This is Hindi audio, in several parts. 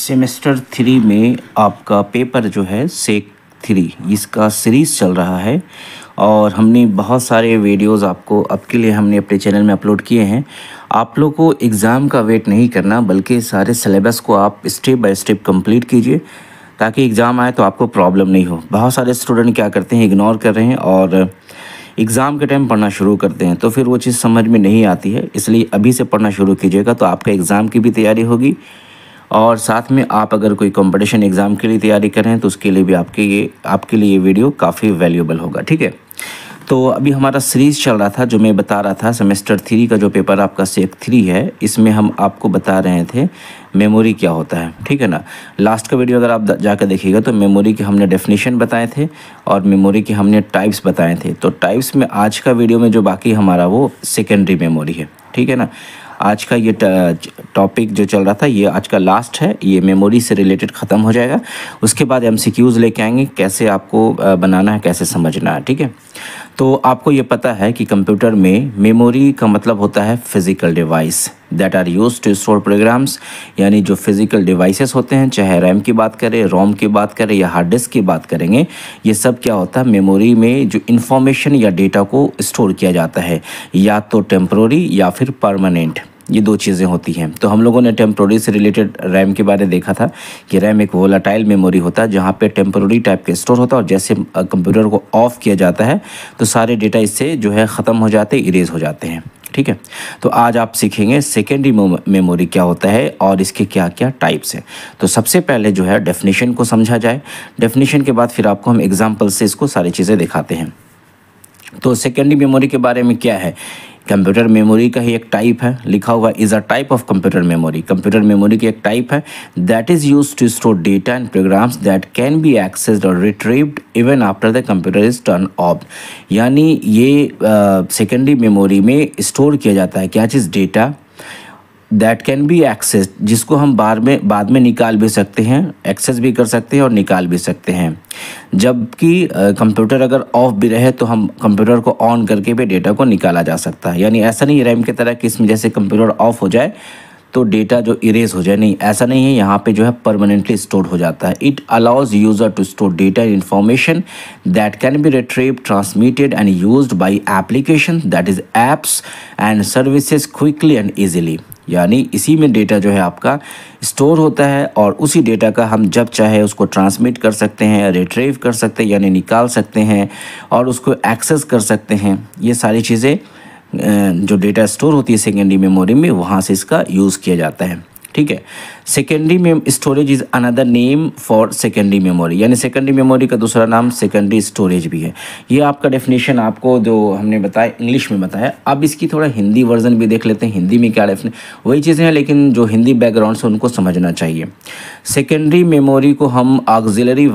सेमेस्टर थ्री में आपका पेपर जो है सेक थ्री इसका सीरीज़ चल रहा है और हमने बहुत सारे वीडियोस आपको आपके लिए हमने अपने चैनल में अपलोड किए हैं आप लोग को एग्ज़ाम का वेट नहीं करना बल्कि सारे सिलेबस को आप स्टेप बाय स्टेप कंप्लीट कीजिए ताकि एग्ज़ाम आए तो आपको प्रॉब्लम नहीं हो बहुत सारे स्टूडेंट क्या करते हैं इग्नोर कर रहे हैं और एग्ज़ाम के टाइम पढ़ना शुरू करते हैं तो फिर वो चीज़ समझ में नहीं आती है इसलिए अभी से पढ़ना शुरू कीजिएगा तो आपका एग्ज़ाम की भी तैयारी होगी और साथ में आप अगर कोई कंपटीशन एग्ज़ाम के लिए तैयारी करें तो उसके लिए भी आपके ये आपके लिए ये वीडियो काफ़ी वैल्यूबल होगा ठीक है तो अभी हमारा सीरीज़ चल रहा था जो मैं बता रहा था सेमेस्टर थ्री का जो पेपर आपका सेक थ्री है इसमें हम आपको बता रहे थे मेमोरी क्या होता है ठीक है ना लास्ट का वीडियो अगर आप जाकर देखिएगा तो मेमोरी के हमने डेफिनेशन बताए थे और मेमोरी के हमने टाइप्स बताए थे तो टाइप्स में आज का वीडियो में जो बाकी हमारा वो सेकेंडरी मेमोरी है ठीक है ना आज का ये टॉपिक जो चल रहा था ये आज का लास्ट है ये मेमोरी से रिलेटेड ख़त्म हो जाएगा उसके बाद एम लेके आएंगे कैसे आपको बनाना है कैसे समझना है ठीक है तो आपको ये पता है कि कंप्यूटर में मेमोरी का मतलब होता है physical device that are used to store programs यानी जो फिज़िकल डिवाइसेस होते हैं चाहे रैम की बात करें रोम की बात करें या हार्ड डिस्क की बात करेंगे ये सब क्या होता है मेमोरी में जो इन्फॉर्मेशन या डेटा को स्टोर किया जाता है या तो टेम्प्रोरी या फिर परमानेंट ये दो चीज़ें होती हैं तो हम लोगों ने टेम्प्रोरी से रिलेटेड रैम के बारे में देखा था कि रैम एक वोलाटाइल मेमोरी होता है जहाँ पे टेम्प्रोरी टाइप के स्टोर होता है और जैसे कंप्यूटर को ऑफ किया जाता है तो सारे डेटा इससे जो है ख़त्म हो जाते इरेज हो जाते हैं ठीक है तो आज आप सीखेंगे सेकेंडरी मेमोरी क्या होता है और इसके क्या क्या टाइप्स हैं तो सबसे पहले जो है डेफिनेशन को समझा जाए डेफिनेशन के बाद फिर आपको हम एग्जाम्पल से इसको सारी चीज़ें दिखाते हैं तो सेकेंडरी मेमोरी के बारे में क्या है कंप्यूटर मेमोरी का ही एक टाइप है लिखा हुआ is a type of computer memory computer memory की एक टाइप है that is used to store data and programs that can be accessed और retrieved even after the computer is turn off यानी ये सेकेंडरी uh, मेमोरी में स्टोर किया जाता है क्या चीज़ data that can be access जिसको हम बार में बाद में निकाल भी सकते हैं एक्सेस भी कर सकते हैं और निकाल भी सकते हैं जबकि कंप्यूटर अगर ऑफ भी रहे तो हम कंप्यूटर को ऑन करके भी डेटा को निकाला जा सकता है यानी ऐसा नहीं रैम की तरह कि इसमें जैसे कंप्यूटर ऑफ हो जाए तो डेटा जो इरेज हो जाए नहीं ऐसा नहीं है यहाँ पे जो है परमानेंटली स्टोर हो जाता है it allows user to store data information that can be retrieve transmitted and used by application that is apps and services quickly and easily यानी इसी में डेटा जो है आपका स्टोर होता है और उसी डेटा का हम जब चाहे उसको ट्रांसमिट कर सकते हैं रिट्रीव कर सकते हैं यानी निकाल सकते हैं और उसको एक्सेस कर सकते हैं ये सारी चीज़ें जो डेटा स्टोर होती है सेकेंडरी मेमोरी में वहाँ से इसका यूज़ किया जाता है ठीक है secondary storage is another name for secondary memory यानी सेकेंडरी मेमोरी का दूसरा नाम सेकेंडरी स्टोरेज भी है ये आपका डेफिनेशन आपको जो हमने बताया इंग्लिश में बताया अब इसकी थोड़ा हिंदी वर्जन भी देख लेते हैं हिंदी में क्या डेफिने वही चीज़ें हैं लेकिन जो हिंदी बैकग्राउंड से उनको समझना चाहिए सेकेंडरी मेमोरी को हम ऑक्जिलरी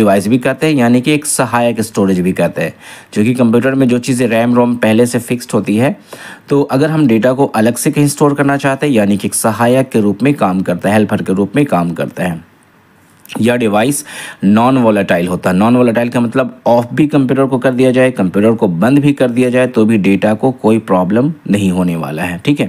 डिवाइस भी कहते हैं यानी कि एक सहायक स्टोरेज भी कहते हैं जो कि कंप्यूटर में जो चीज़ें रैम रोम पहले से फिक्स्ड होती है तो अगर हम डेटा को अलग से कहीं स्टोर करना चाहते हैं यानी कि एक सहायक के रूप में काम करता है हेल्पर के रूप में काम करता है यह डिवाइस नॉन वोलाटाइल होता है नॉन वोलाटाइल का मतलब ऑफ भी कंप्यूटर को कर दिया जाए कंप्यूटर को बंद भी कर दिया जाए तो भी डेटा को कोई प्रॉब्लम नहीं होने वाला है ठीक है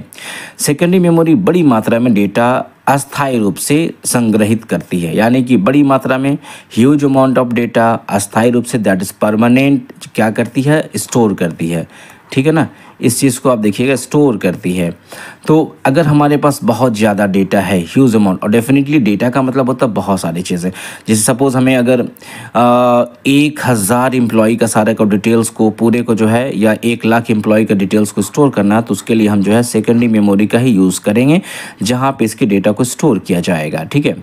सेकेंडरी मेमोरी बड़ी मात्रा में डेटा अस्थाई रूप से संग्रहित करती है यानी कि बड़ी मात्रा में ह्यूज अमाउंट ऑफ डेटा अस्थाई रूप से दैट इज़ परमानेंट क्या करती है स्टोर करती है ठीक है ना इस चीज़ को आप देखिएगा स्टोर करती है तो अगर हमारे पास बहुत ज़्यादा डेटा है ह्यूज अमाउंट और डेफिनेटली डेटा का मतलब होता है बहुत सारी चीज़ें जैसे सपोज़ हमें अगर आ, एक हज़ार एम्प्लॉई का सारा को डिटेल्स को पूरे को जो है या एक लाख एम्प्लॉई का डिटेल्स को स्टोर करना है तो उसके लिए हम जो है सेकेंडरी मेमोरी का ही यूज़ करेंगे जहाँ पर इसके डेटा को स्टोर किया जाएगा ठीक है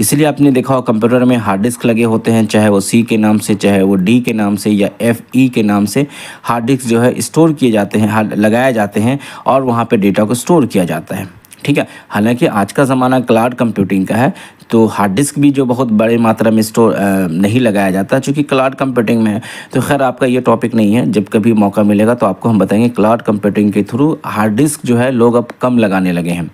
इसलिए आपने देखा हो कंप्यूटर में हार्ड डिस्क लगे होते हैं चाहे वो सी के नाम से चाहे वो डी के नाम से या एफ ई e के नाम से हार्ड डिस्क जो है स्टोर किए जाते हैं लगाए जाते हैं और वहाँ पर डेटा को स्टोर किया जाता है ठीक है हालांकि आज का ज़माना क्लाउड कंप्यूटिंग का है तो हार्ड डिस्क भी जो बहुत बड़े मात्रा में स्टोर नहीं लगाया जाता चूँकि क्लाउड कंप्यूटिंग में है तो खैर आपका ये टॉपिक नहीं है जब कभी मौका मिलेगा तो आपको हम बताएंगे क्लाउड कंप्यूटिंग के थ्रू हार्ड डिस्क जो है लोग अब कम लगाने लगे हैं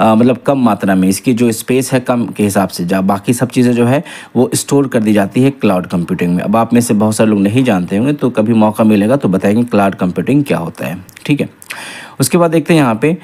आ, मतलब कम मात्रा में इसकी जो स्पेस है कम के हिसाब से जहाँ बाकी सब चीज़ें जो है वो स्टोर कर दी जाती है क्लाउड कंप्यूटिंग में अब आप में से बहुत सारे लोग नहीं जानते होंगे तो कभी मौका मिलेगा तो बताएंगे क्लाउड कंप्यूटिंग क्या होता है ठीक है उसके बाद देखते हैं यहाँ पर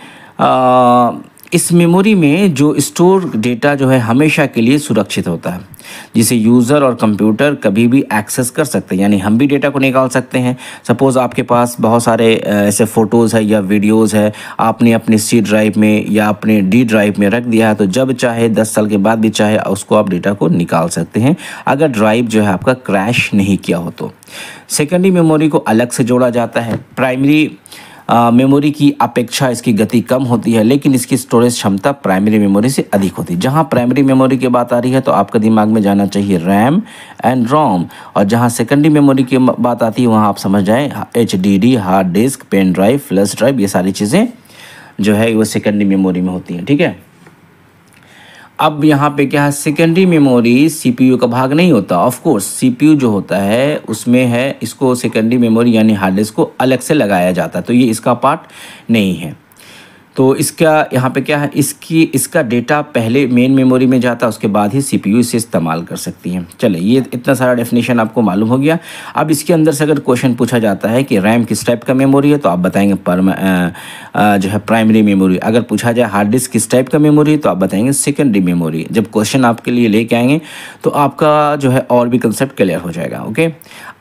इस मेमोरी में जो स्टोर डेटा जो है हमेशा के लिए सुरक्षित होता है जिसे यूज़र और कंप्यूटर कभी भी एक्सेस कर सकते हैं यानी हम भी डेटा को निकाल सकते हैं सपोज़ आपके पास बहुत सारे ऐसे फ़ोटोज़ है या वीडियोज़ है आपने अपने सी ड्राइव में या अपने डी ड्राइव में रख दिया है तो जब चाहे दस साल के बाद भी चाहे उसको आप डेटा को निकाल सकते हैं अगर ड्राइव जो है आपका क्रैश नहीं किया हो तो सेकेंडरी मेमोरी को अलग से जोड़ा जाता है प्राइमरी मेमोरी की अपेक्षा इसकी गति कम होती है लेकिन इसकी स्टोरेज क्षमता प्राइमरी मेमोरी से अधिक होती है जहाँ प्राइमरी मेमोरी की बात आ रही है तो आपके दिमाग में जाना चाहिए रैम एंड रोम और जहाँ सेकेंडरी मेमोरी की बात आती है वहाँ आप समझ जाएँ H hard disk pen drive flash drive ये सारी चीज़ें जो है वो सेकेंडरी मेमोरी में होती हैं ठीक है अब यहाँ पे क्या है सेकेंडरी मेमोरी सीपीयू का भाग नहीं होता ऑफ कोर्स सीपीयू जो होता है उसमें है इसको सेकेंडरी मेमोरी यानी हार्ड डिस्क को अलग से लगाया जाता है तो ये इसका पार्ट नहीं है तो इसका यहाँ पे क्या है इसकी इसका डेटा पहले मेन मेमोरी में जाता है उसके बाद ही सीपीयू इसे इस्तेमाल कर सकती है चले ये इतना सारा डेफिनेशन आपको मालूम हो गया अब इसके अंदर से अगर क्वेश्चन पूछा जाता है कि रैम किस टाइप का मेमोरी है तो आप बताएंगे पर जो है प्राइमरी मेमोरी अगर पूछा जाए हार्ड डिस्क किस टाइप का मेमोरी है तो आप बताएंगे सेकेंडरी मेमोरी जब क्वेश्चन आपके लिए लेके आएंगे तो आपका जो है और भी कंसेप्ट क्लियर हो जाएगा ओके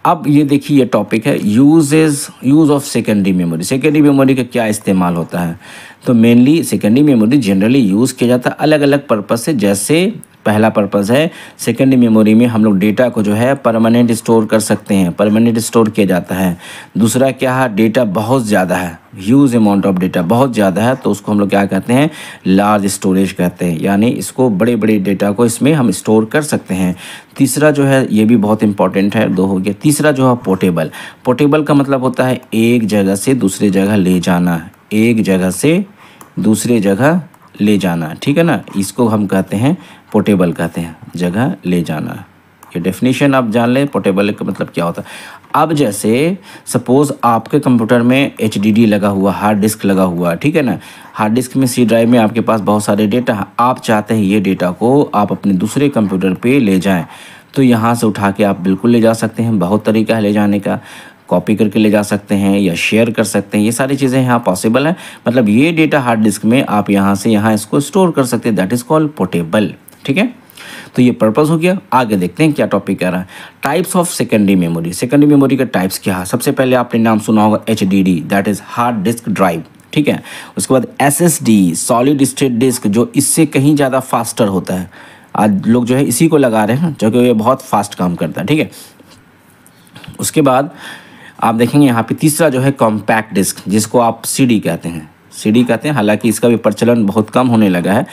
अब ये देखिए ये टॉपिक है use use of secondary memory secondary memory का क्या इस्तेमाल होता है तो mainly secondary memory generally use किया जाता है अलग अलग पर्पज़ से जैसे पहला पर्पज़ है सेकेंडरी मेमोरी में हम लोग डेटा को जो है परमानेंट स्टोर कर सकते हैं परमानेंट स्टोर किया जाता है दूसरा क्या है डेटा बहुत ज़्यादा है ह्यूज अमाउंट ऑफ डेटा बहुत ज़्यादा है तो उसको हम लोग क्या कहते हैं लार्ज स्टोरेज कहते हैं यानी इसको बड़े बड़े डेटा को इसमें हम स्टोर कर सकते हैं तीसरा जो है ये भी बहुत इंपॉर्टेंट है दो हो गया तीसरा जो है पोर्टेबल पोर्टेबल का मतलब होता है एक जगह से दूसरे जगह ले जाना एक जगह से दूसरे जगह ले जाना ठीक है ना इसको हम कहते हैं पोर्टेबल कहते हैं जगह ले जाना ये डेफिनेशन आप जान लें पोर्टेबल का मतलब क्या होता है अब जैसे सपोज़ आपके कंप्यूटर में एच लगा हुआ हार्ड डिस्क लगा हुआ ठीक है ना हार्ड डिस्क में सी ड्राइव में आपके पास बहुत सारे डेटा आप चाहते हैं ये डेटा को आप अपने दूसरे कंप्यूटर पे ले जाएं तो यहाँ से उठा के आप बिल्कुल ले जा सकते हैं बहुत तरीका है ले जाने का कॉपी करके ले जा सकते हैं या शेयर कर सकते हैं ये सारी चीज़ें यहाँ पॉसिबल हैं मतलब ये डेटा हार्ड डिस्क में आप यहाँ से यहाँ इसको स्टोर कर सकते हैं दैट इज़ कॉल्ड पोर्टेबल ठीक है तो ये पर्पस हो गया आगे देखते हैं क्या टॉपिक कह रहा है types of secondary memory secondary memory का टाइप्स क्या है सबसे पहले आपने नाम सुना होगा H that is hard disk drive ठीक है उसके बाद S S D solid state disk जो इससे कहीं ज़्यादा फास्टर होता है आज लोग जो है इसी को लगा रहे हैं जो कि ये बहुत फास्ट काम करता है ठीक है उसके बाद आप देखेंगे यहाँ पे तीसरा जो है कॉम्पैक्ट डिस्क जिसको आप सीडी कहते हैं सीडी कहते हैं हालांकि इसका भी प्रचलन बहुत कम होने लगा है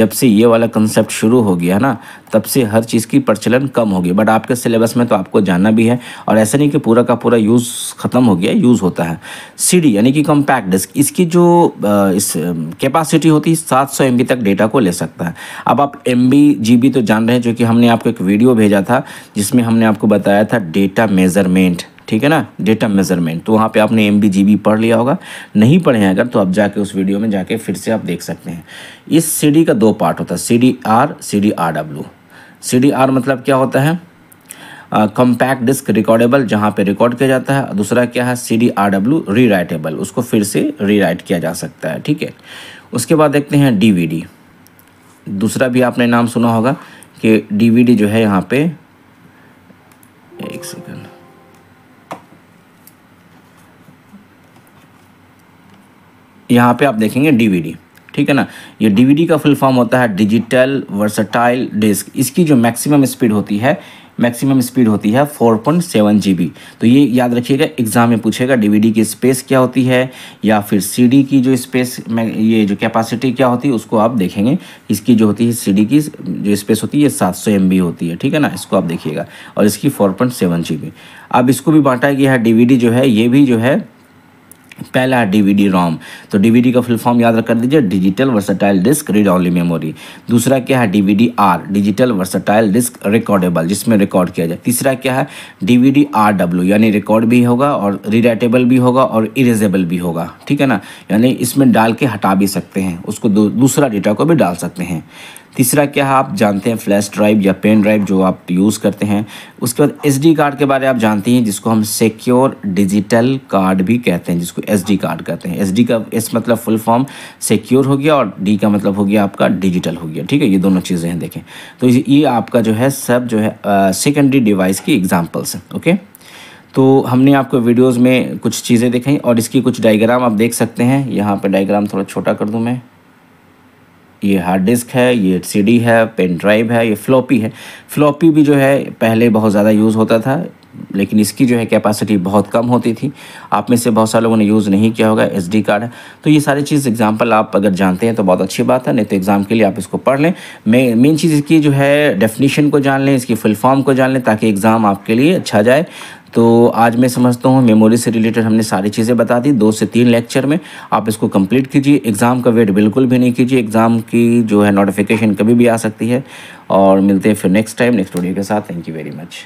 जब से ये वाला कंसेप्ट शुरू हो गया ना तब से हर चीज़ की प्रचलन कम हो गई बट आपके सिलेबस में तो आपको जानना भी है और ऐसा नहीं कि पूरा का पूरा यूज़ ख़त्म हो गया यूज़ होता है सीडी यानी कि कॉम्पैक्ट डिस्क इसकी जो इस कैपेसिटी होती है सात सौ तक डेटा को ले सकता है अब आप एम बी तो जान रहे हैं जो कि हमने आपको एक वीडियो भेजा था जिसमें हमने आपको बताया था डेटा मेजरमेंट ठीक है ना डेटा मेजरमेंट तो वहाँ पे आपने एम बी पढ़ लिया होगा नहीं पढ़े हैं अगर तो आप जाके उस वीडियो में जाके फिर से आप देख सकते हैं इस सी का दो पार्ट होता है C D R C D R W C D R मतलब क्या होता है कम्पैक्ट डिस्क रिकॉर्डेबल जहाँ पे रिकॉर्ड किया जाता है दूसरा क्या है C D R W rewritable उसको फिर से रीराइट किया जा सकता है ठीक है उसके बाद देखते हैं डी वी डी दूसरा भी आपने नाम सुना होगा कि डी वी डी जो है यहाँ पे एक सेकेंड यहाँ पे आप देखेंगे डीवीडी ठीक है ना ये डीवीडी का फुल फॉर्म होता है डिजिटल वर्सटाइल डिस्क इसकी जो मैक्सिमम स्पीड होती है मैक्सिमम स्पीड होती है 4.7 पॉइंट तो ये याद रखिएगा एग्जाम में पूछेगा डीवीडी की स्पेस क्या होती है या फिर सीडी की जो स्पेस ये जो कैपेसिटी क्या होती है उसको आप देखेंगे इसकी जो होती है सीडी की जो स्पेस होती है ये सात सौ होती है ठीक है ना इसको आप देखिएगा और इसकी 4.7 पॉइंट अब इसको भी बांटा गया है डी जो है ये भी जो है पहला है डीवीडी रोम तो डीवीडी का फुल फॉर्म याद रख कर दीजिए digital versatile disk read only memory दूसरा क्या है DVD R digital versatile disk recordable जिसमें रिकॉर्ड किया जाए तीसरा क्या है डीवीडी आर डब्ल्यू यानी रिकॉर्ड भी होगा और रिडेटेबल भी होगा और इरेजेबल भी होगा ठीक है ना यानी इसमें डाल के हटा भी सकते हैं उसको दूसरा डेटा को भी डाल सकते हैं तीसरा क्या है आप जानते हैं फ्लैश ड्राइव या पेन ड्राइव जो आप यूज़ करते हैं उसके बाद एस कार्ड के बारे में आप जानते हैं जिसको हम सिक्योर डिजिटल कार्ड भी कहते हैं जिसको एस कार्ड कहते हैं एस का एस मतलब फुल फॉर्म सिक्योर हो गया और डी का मतलब हो गया आपका डिजिटल हो गया ठीक है ये दोनों चीज़ें हैं देखें तो ये आपका जो है सब जो है सेकेंडरी डिवाइस की एग्जाम्पल्स हैं ओके तो हमने आपको वीडियोस में कुछ चीज़ें दिखाई और इसकी कुछ डायग्राम आप देख सकते हैं यहाँ पर डायग्राम थोड़ा छोटा कर दूँ मैं ये हार्ड डिस्क है ये सीडी है पेन ड्राइव है ये फ्लॉपी है फ्लॉपी भी जो है पहले बहुत ज़्यादा यूज़ होता था लेकिन इसकी जो है कैपेसिटी बहुत कम होती थी आप में से बहुत सारे लोगों ने यूज़ नहीं किया होगा एस कार्ड तो ये सारी चीज़ एग्जाम्पल आप अगर जानते हैं तो बहुत अच्छी बात है नहीं तो एग्ज़ाम के लिए आप इसको पढ़ लें मेन चीज़ इसकी जो है डेफिनेशन को जान लें इसकी फुल फॉर्म को जान लें ताकि एग्ज़ाम आपके लिए अच्छा जाए तो आज मैं समझता हूँ मेमोरी से रिलेटेड हमने सारी चीज़ें बता दी दो से तीन लेक्चर में आप इसको कंप्लीट कीजिए एग्ज़ाम का वेट बिल्कुल भी नहीं कीजिए एग्ज़ाम की जो है नोटिफिकेशन कभी भी आ सकती है और मिलते हैं फिर नेक्स्ट टाइम नेक्स्ट वीडियो के साथ थैंक यू वेरी मच